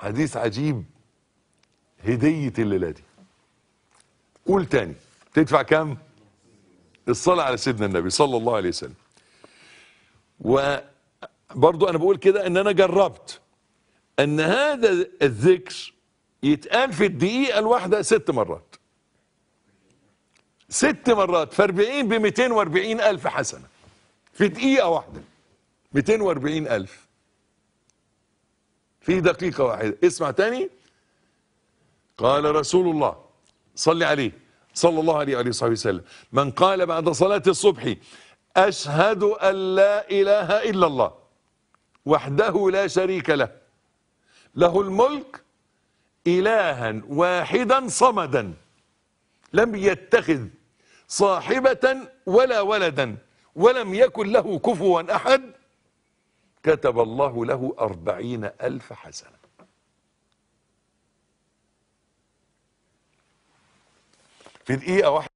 حديث عجيب هدية الليلة دي قول تاني تدفع كام الصلاة على سيدنا النبي صلى الله عليه وسلم وبرضو أنا بقول كده أن أنا جربت أن هذا الذكر يتقال في الدقيقة الواحدة ست مرات ست مرات فاربعين بمئتين واربعين ألف حسنة في دقيقة واحدة مئتين واربعين ألف في دقيقة واحدة اسمع تاني قال رسول الله صلي عليه صلى الله عليه وآله وصحبه وسلم من قال بعد صلاة الصبح أشهد أن لا إله إلا الله وحده لا شريك له له الملك إلها واحدا صمدا لم يتخذ صاحبة ولا ولدا ولم يكن له كفوا أحد كتب الله له أربعين ألف حسنة في دقيقة واحدة